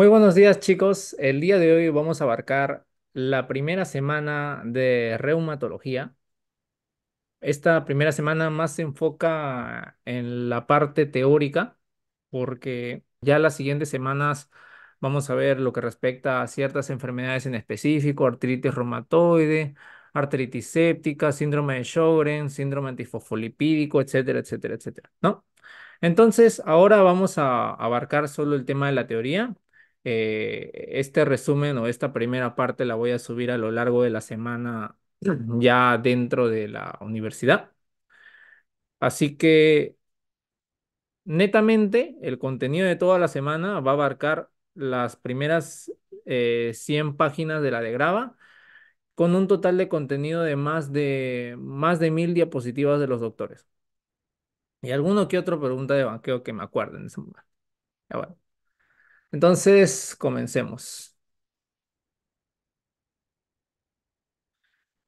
Muy buenos días, chicos. El día de hoy vamos a abarcar la primera semana de reumatología. Esta primera semana más se enfoca en la parte teórica, porque ya las siguientes semanas vamos a ver lo que respecta a ciertas enfermedades en específico, artritis reumatoide, artritis séptica, síndrome de Sjögren, síndrome antifosfolipídico, etcétera, etcétera, etcétera, ¿no? Entonces, ahora vamos a abarcar solo el tema de la teoría eh, este resumen o esta primera parte la voy a subir a lo largo de la semana ya dentro de la universidad. Así que netamente el contenido de toda la semana va a abarcar las primeras 100 eh, páginas de la de Grava con un total de contenido de más de más de mil diapositivas de los doctores. Y alguno que otro pregunta de banqueo que me acuerden bueno. Entonces, comencemos.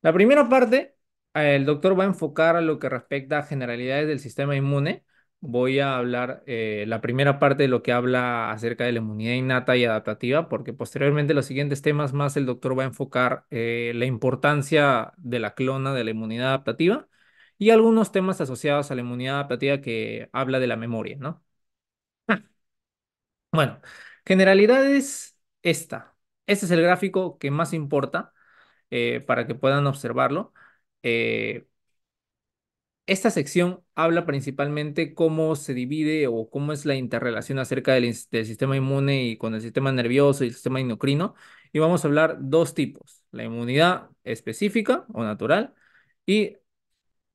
La primera parte, eh, el doctor va a enfocar a lo que respecta a generalidades del sistema inmune. Voy a hablar eh, la primera parte de lo que habla acerca de la inmunidad innata y adaptativa, porque posteriormente los siguientes temas más el doctor va a enfocar eh, la importancia de la clona de la inmunidad adaptativa y algunos temas asociados a la inmunidad adaptativa que habla de la memoria, ¿no? Bueno, Generalidades, esta. Este es el gráfico que más importa eh, para que puedan observarlo. Eh, esta sección habla principalmente cómo se divide o cómo es la interrelación acerca del, sistema inmune y con el sistema nervioso y el sistema endocrino. Y vamos a hablar dos tipos, la inmunidad específica o natural y,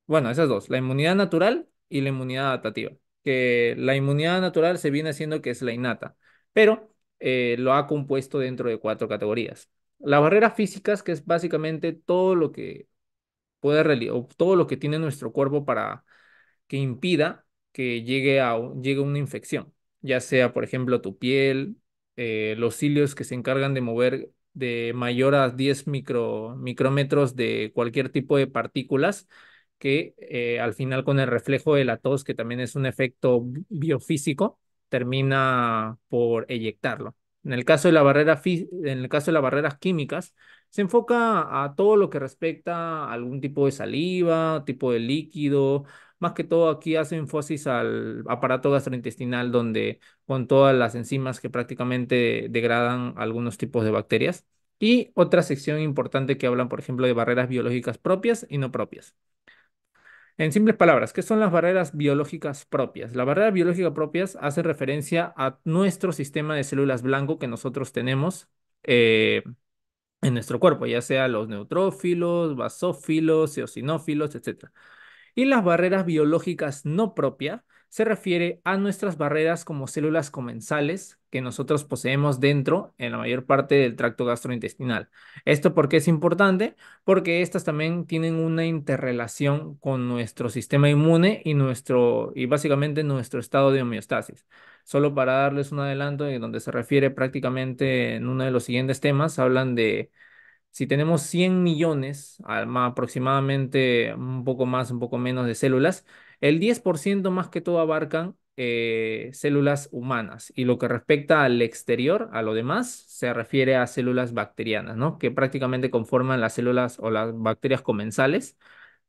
bueno, esas dos, la inmunidad natural y la inmunidad adaptativa. Que la inmunidad natural se viene haciendo que es la innata pero eh, lo ha compuesto dentro de cuatro categorías. Las barreras físicas, que es básicamente todo lo que puede todo lo que tiene nuestro cuerpo para que impida que llegue a llegue una infección, ya sea, por ejemplo, tu piel, eh, los cilios que se encargan de mover de mayor a 10 micrómetros de cualquier tipo de partículas, que eh, al final con el reflejo de la tos, que también es un efecto biofísico, termina por eyectarlo. En el caso de, la barrera en el caso de las barreras químicas, se enfoca a todo lo que respecta a algún tipo de saliva, tipo de líquido. Más que todo aquí hace énfasis al aparato gastrointestinal donde con todas las enzimas que prácticamente degradan algunos tipos de bacterias. Y otra sección importante que hablan, por ejemplo, de barreras biológicas propias y no propias. En simples palabras, ¿qué son las barreras biológicas propias? Las barreras biológicas propias hace referencia a nuestro sistema de células blanco que nosotros tenemos eh, en nuestro cuerpo, ya sea los neutrófilos, basófilos, eosinófilos, etc. Y las barreras biológicas no propias se refiere a nuestras barreras como células comensales que nosotros poseemos dentro, en la mayor parte del tracto gastrointestinal. ¿Esto por qué es importante? Porque estas también tienen una interrelación con nuestro sistema inmune y, nuestro, y básicamente nuestro estado de homeostasis. Solo para darles un adelanto en donde se refiere prácticamente en uno de los siguientes temas, hablan de si tenemos 100 millones, aproximadamente un poco más, un poco menos de células, el 10% más que todo abarcan eh, células humanas y lo que respecta al exterior, a lo demás, se refiere a células bacterianas, ¿no? Que prácticamente conforman las células o las bacterias comensales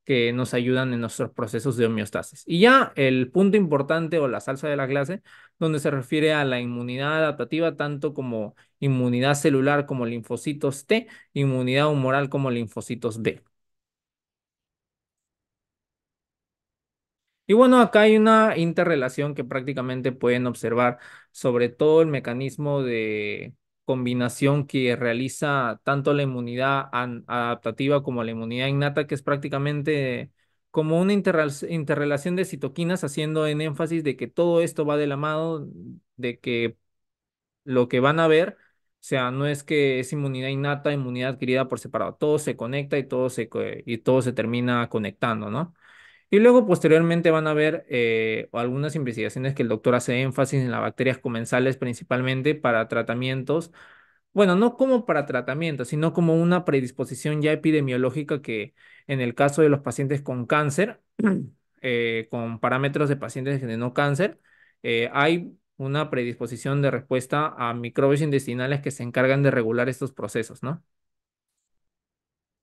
que nos ayudan en nuestros procesos de homeostasis. Y ya el punto importante o la salsa de la clase, donde se refiere a la inmunidad adaptativa, tanto como inmunidad celular como linfocitos T, inmunidad humoral como linfocitos B. Y bueno, acá hay una interrelación que prácticamente pueden observar, sobre todo el mecanismo de combinación que realiza tanto la inmunidad adaptativa como la inmunidad innata, que es prácticamente como una interrelación de citoquinas, haciendo en énfasis de que todo esto va de la mano, de que lo que van a ver, o sea, no es que es inmunidad innata, inmunidad adquirida por separado, todo se conecta y todo se, y todo se termina conectando, ¿no? Y luego posteriormente van a ver eh, algunas investigaciones que el doctor hace énfasis en las bacterias comensales principalmente para tratamientos, bueno, no como para tratamiento, sino como una predisposición ya epidemiológica que en el caso de los pacientes con cáncer, eh, con parámetros de pacientes de no cáncer, eh, hay una predisposición de respuesta a microbios intestinales que se encargan de regular estos procesos, ¿no?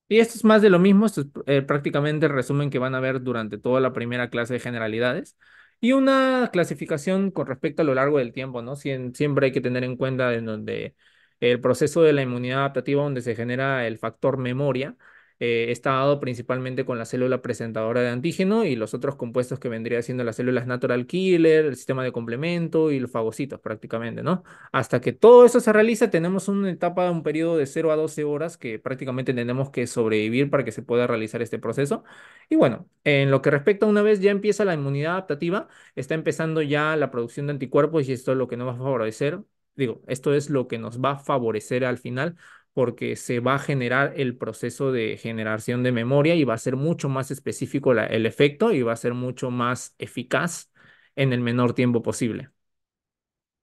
Y esto es más de lo mismo, esto es eh, prácticamente el resumen que van a ver durante toda la primera clase de generalidades. Y una clasificación con respecto a lo largo del tiempo, ¿no? siempre hay que tener en cuenta en donde el proceso de la inmunidad adaptativa, donde se genera el factor memoria, eh, está dado principalmente con la célula presentadora de antígeno y los otros compuestos que vendría siendo las células natural killer, el sistema de complemento y los fagocitos prácticamente, ¿no? Hasta que todo eso se realiza, tenemos una etapa, un periodo de 0 a 12 horas que prácticamente tenemos que sobrevivir para que se pueda realizar este proceso. Y bueno, en lo que respecta a una vez ya empieza la inmunidad adaptativa, está empezando ya la producción de anticuerpos y esto es lo que nos va a favorecer digo, esto es lo que nos va a favorecer al final porque se va a generar el proceso de generación de memoria y va a ser mucho más específico el efecto y va a ser mucho más eficaz en el menor tiempo posible.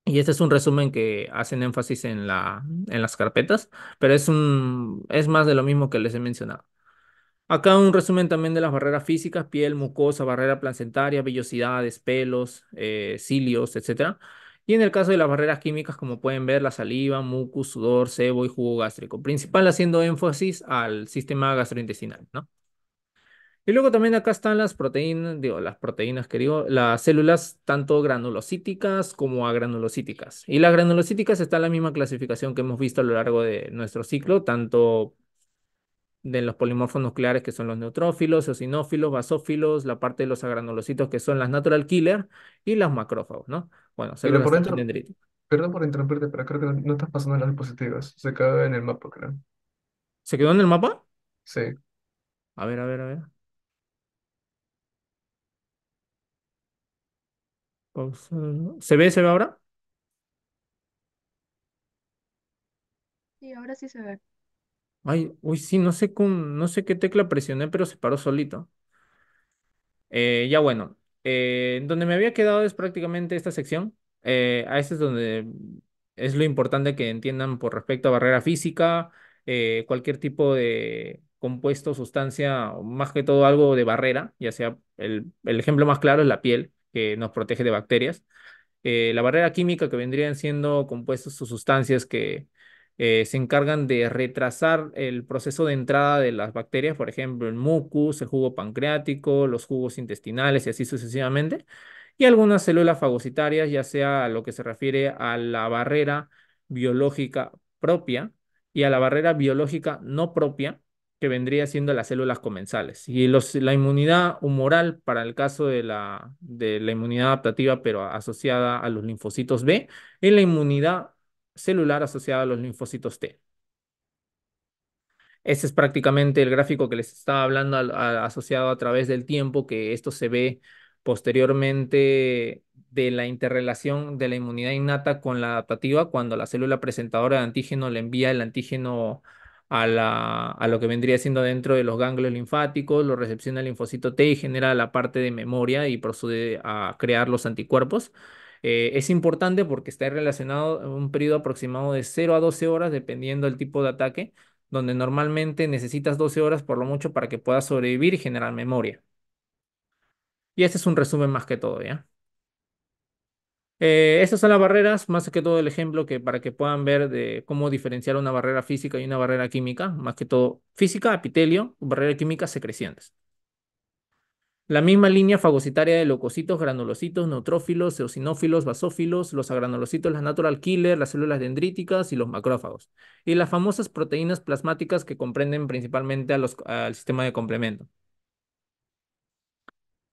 Y este es un resumen que hacen énfasis en, las carpetas, pero es, más de lo mismo que les he mencionado. Acá un resumen también de las barreras físicas, piel, mucosa, barrera placentaria, vellosidades, pelos, eh, cilios, etcétera. Y en el caso de las barreras químicas, como pueden ver, la saliva, mucus, sudor, sebo y jugo gástrico, principal haciendo énfasis al sistema gastrointestinal, ¿no? Y luego también acá están las proteínas, digo, las proteínas que las células tanto granulocíticas como agranulocíticas. Y las granulocíticas están en la misma clasificación que hemos visto a lo largo de nuestro ciclo, tanto de los polimorfos nucleares que son los neutrófilos, eosinófilos, basófilos, la parte de los agranulocitos que son las natural killer y las macrófagos, ¿no? Bueno, se por dentro, Perdón por interrumpirte, pero creo que no, estás pasando las diapositivas. Se quedó en el mapa, creo. ¿Se quedó en el mapa? Sí. A ver, a ver, a ver. ¿Se ve, se ve ahora? Sí, ahora sí se ve uy, sí, no sé, no sé qué tecla presioné, pero se paró solito. Eh, ya bueno, eh, donde me había quedado es prácticamente esta sección. Eh, a este es donde es lo importante que entiendan por respecto a barrera física, cualquier tipo de compuesto, sustancia, más que todo algo de barrera, ya sea el, el ejemplo más claro es la piel, que nos protege de bacterias. la barrera química que vendrían siendo compuestos o sustancias que eh, se encargan de retrasar el proceso de entrada de las bacterias, por ejemplo, el mucus, el jugo pancreático, los jugos intestinales y así sucesivamente, y algunas células fagocitarias, ya sea a lo que se refiere a la barrera biológica propia y a la barrera biológica no propia, que vendría siendo las células comensales. Y los, la inmunidad humoral, para el caso de la, de la inmunidad adaptativa, pero asociada a los linfocitos B, es la inmunidad celular asociada a los linfocitos T. Ese es prácticamente el gráfico que les estaba hablando asociado a través del tiempo, que esto se ve posteriormente de la interrelación de la inmunidad innata con la adaptativa cuando la célula presentadora de antígeno le envía el antígeno a, a lo que vendría siendo dentro de los ganglios linfáticos, lo recepciona el linfocito T y genera la parte de memoria y procede a crear los anticuerpos. Eh, es importante porque está relacionado a un periodo aproximado de 0 a 12 horas, dependiendo del tipo de ataque, donde normalmente necesitas 12 horas por lo mucho para que puedas sobrevivir y generar memoria. Y este es un resumen más que todo, ¿ya? Eh, estas son las barreras, más que todo el ejemplo que para que puedan ver de cómo diferenciar una barrera física y una barrera química, más que todo física, epitelio, barrera química, secreciones. La misma línea fagocitaria de leucocitos, granulocitos, neutrófilos, eosinófilos, basófilos, los agranulocitos, las natural killer, las células dendríticas y los macrófagos. Y las famosas proteínas plasmáticas que comprenden principalmente al sistema de complemento.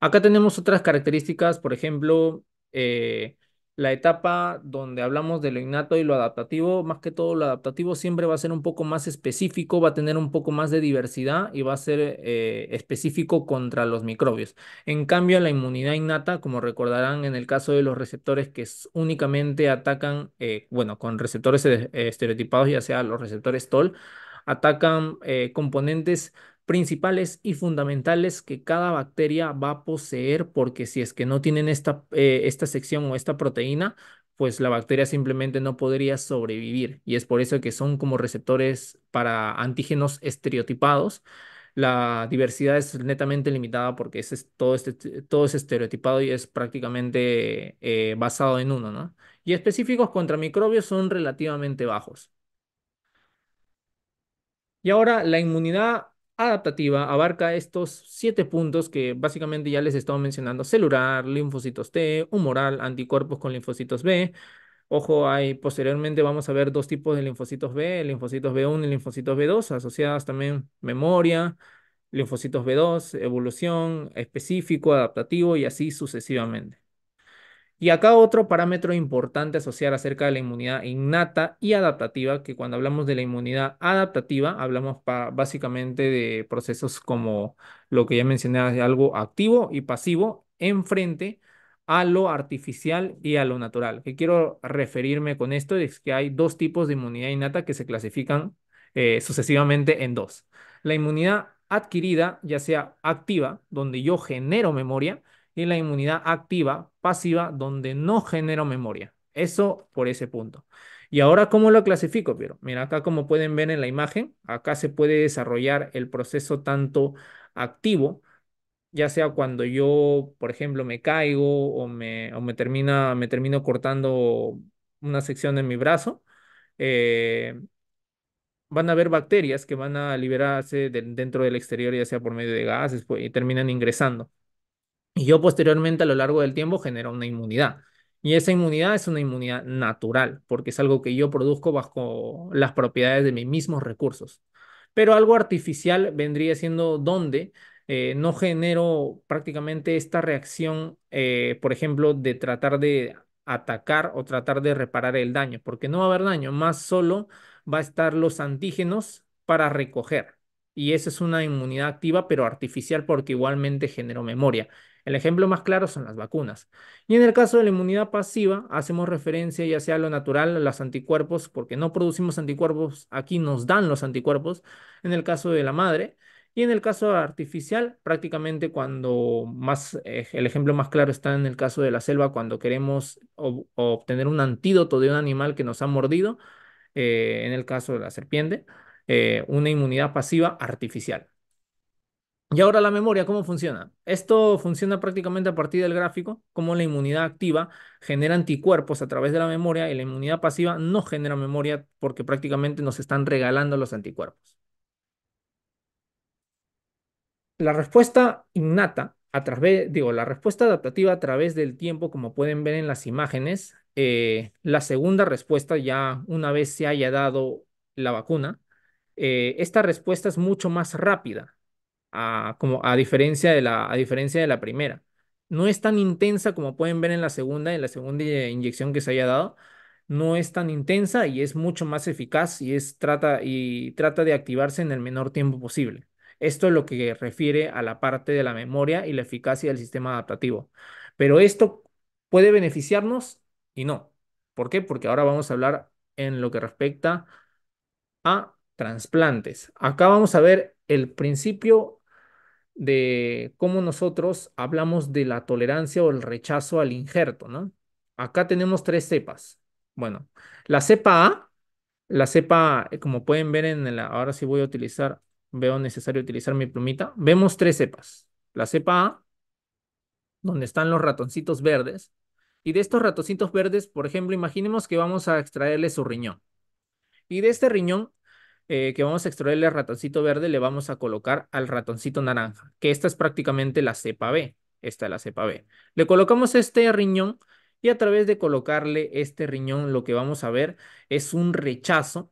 Acá tenemos otras características, por ejemplo, eh, la etapa donde hablamos de lo innato y lo adaptativo, más que todo lo adaptativo siempre va a ser un poco más específico, va a tener un poco más de diversidad y va a ser eh, específico contra los microbios. En cambio, la inmunidad innata, como recordarán en el caso de los receptores que únicamente atacan, eh, bueno, con receptores estereotipados, ya sea los receptores TOL, atacan eh, componentes principales y fundamentales que cada bacteria va a poseer, porque si es que no tienen esta, eh, esta sección o esta proteína, pues la bacteria simplemente no podría sobrevivir. Y es por eso que son como receptores para antígenos estereotipados. La diversidad es netamente limitada porque ese todo, este, todo es estereotipado y es prácticamente eh, basado en uno, ¿no? Y específicos contra microbios son relativamente bajos. Y ahora la inmunidad adaptativa abarca estos siete puntos que básicamente ya les estaba mencionando: celular, linfocitos T, humoral, anticuerpos con linfocitos B. Ojo, posteriormente vamos a ver dos tipos de linfocitos B, linfocitos B1 y linfocitos B2, asociadas también memoria, linfocitos B2, evolución, específico, adaptativo y así sucesivamente. Y acá otro parámetro importante asociar acerca de la inmunidad innata y adaptativa, que cuando hablamos de la inmunidad adaptativa, hablamos básicamente de procesos como lo que ya mencioné, algo activo y pasivo enfrente a lo artificial y a lo natural. Que quiero referirme con esto es que hay dos tipos de inmunidad innata que se clasifican eh, sucesivamente en dos. La inmunidad adquirida, ya sea activa, donde yo genero memoria, y la inmunidad activa, pasiva, donde no genero memoria. Eso por ese punto. Y ahora, ¿cómo lo clasifico, Pero Mira, acá como pueden ver en la imagen, acá se puede desarrollar el proceso tanto activo, ya sea cuando yo, por ejemplo, me caigo o me, me, termina, me termino cortando una sección de mi brazo, eh, van a haber bacterias que van a liberarse dentro del exterior, ya sea por medio de gases, pues, y terminan ingresando. Y yo posteriormente a lo largo del tiempo genero una inmunidad. Y esa inmunidad es una inmunidad natural, porque es algo que yo produzco bajo las propiedades de mis mismos recursos. Pero algo artificial vendría siendo donde eh, no genero prácticamente esta reacción, eh, por ejemplo, de tratar de atacar o tratar de reparar el daño, porque no va a haber daño, más solo va a estar los antígenos para recoger. Y esa es una inmunidad activa, pero artificial, porque igualmente genero memoria. El ejemplo más claro son las vacunas. Y en el caso de la inmunidad pasiva, hacemos referencia ya sea a lo natural, a los anticuerpos, porque no producimos anticuerpos, aquí nos dan los anticuerpos, en el caso de la madre. Y en el caso artificial, prácticamente cuando más, eh, el ejemplo más claro está en el caso de la selva, cuando queremos obtener un antídoto de un animal que nos ha mordido, eh, en el caso de la serpiente, eh, una inmunidad pasiva artificial. Y ahora la memoria, ¿cómo funciona? Esto funciona prácticamente a partir del gráfico, como la inmunidad activa genera anticuerpos a través de la memoria y la inmunidad pasiva no genera memoria porque prácticamente nos están regalando los anticuerpos. La respuesta innata, a través, digo, la respuesta adaptativa a través del tiempo, como pueden ver en las imágenes, eh, la segunda respuesta, ya una vez se haya dado la vacuna, eh, esta respuesta es mucho más rápida a, como a, diferencia de la, diferencia de la primera. No es tan intensa como pueden ver en la segunda, en la segunda inyección que se haya dado. No es tan intensa y es mucho más eficaz y, es, trata, y trata de activarse en el menor tiempo posible. Esto es lo que refiere a la parte de la memoria y la eficacia del sistema adaptativo. Pero esto puede beneficiarnos y no. ¿Por qué? Porque ahora vamos a hablar en lo que respecta a trasplantes. Acá vamos a ver el principio de cómo nosotros hablamos de la tolerancia o el rechazo al injerto, ¿no? Acá tenemos tres cepas. Bueno, la cepa A, la cepa, eh, como pueden ver en la, ahora sí voy a utilizar, veo necesario utilizar mi plumita, vemos tres cepas. La cepa A, donde están los ratoncitos verdes, y de estos ratoncitos verdes, por ejemplo, imaginemos que vamos a extraerle su riñón. Y de este riñón eh, que vamos a extraerle el ratoncito verde, le vamos a colocar al ratoncito naranja, que esta es prácticamente la cepa B. Esta es la cepa B. Le colocamos este riñón y a través de colocarle este riñón lo que vamos a ver es un rechazo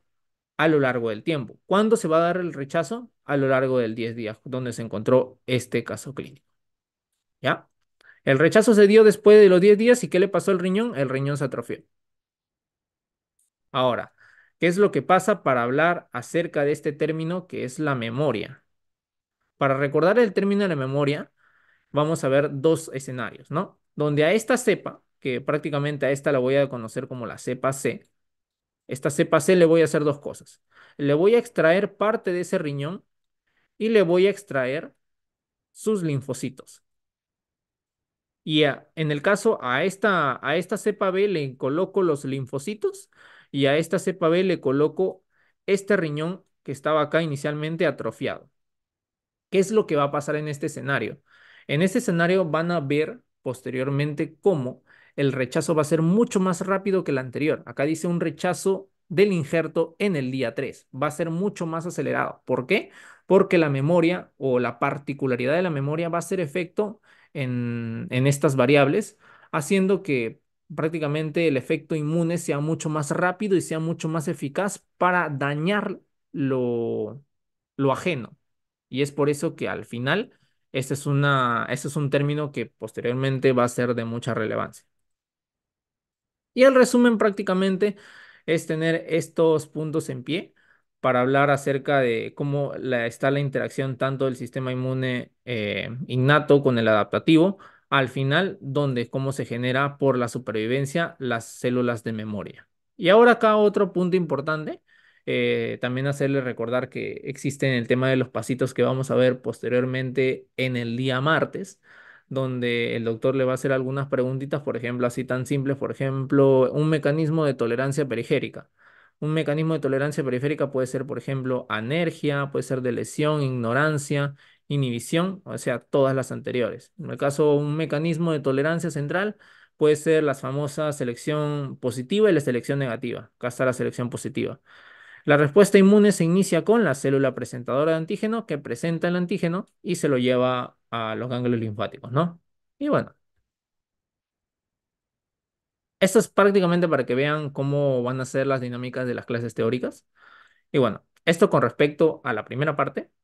a lo largo del tiempo. ¿Cuándo se va a dar el rechazo? A lo largo del 10 días, donde se encontró este caso clínico. ¿Ya? El rechazo se dio después de los 10 días y ¿qué le pasó al riñón? El riñón se atrofió. Ahora, ¿Qué es lo que pasa para hablar acerca de este término que es la memoria? Para recordar el término de la memoria, vamos a ver dos escenarios, ¿no? Donde a esta cepa, que prácticamente a esta la voy a conocer como la cepa C, esta cepa C le voy a hacer dos cosas. Le voy a extraer parte de ese riñón y le voy a extraer sus linfocitos. Y en el caso a esta, a esta cepa B le coloco los linfocitos y a esta cepa B le coloco este riñón que estaba acá inicialmente atrofiado. ¿Qué es lo que va a pasar en este escenario? En este escenario van a ver posteriormente cómo el rechazo va a ser mucho más rápido que el anterior. Acá dice un rechazo del injerto en el día 3. Va a ser mucho más acelerado. ¿Por qué? Porque la memoria o la particularidad de la memoria va a hacer efecto en, en estas variables, haciendo que prácticamente el efecto inmune sea mucho más rápido y sea mucho más eficaz para dañar lo, ajeno. Y es por eso que al final este es, una, es un término que posteriormente va a ser de mucha relevancia. Y el resumen prácticamente es tener estos puntos en pie para hablar acerca de cómo está la interacción tanto del sistema inmune eh, innato con el adaptativo al final, donde cómo se genera por la supervivencia las células de memoria. Y ahora acá otro punto importante, eh, también hacerle recordar que existe el tema de los pasitos que vamos a ver posteriormente en el día martes, donde el doctor le va a hacer algunas preguntitas, por ejemplo, así tan simples, por ejemplo, un mecanismo de tolerancia periférica. Un mecanismo de tolerancia periférica puede ser, por ejemplo, anergia, puede ser de lesión, ignorancia, inhibición, o sea, todas las anteriores. En el caso, un mecanismo de tolerancia central puede ser las famosas selección positiva y la selección negativa. Acá está la selección positiva. La respuesta inmune se inicia con la célula presentadora de antígeno que presenta el antígeno y se lo lleva a los ganglios linfáticos, ¿no? Y bueno. Esto es prácticamente para que vean cómo van a ser las dinámicas de las clases teóricas. Y bueno, esto con respecto a la primera parte.